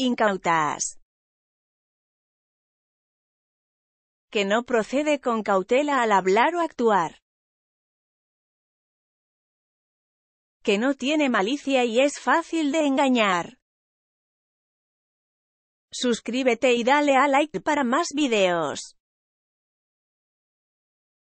incautas. Que no procede con cautela al hablar o actuar. Que no tiene malicia y es fácil de engañar. Suscríbete y dale a like para más videos.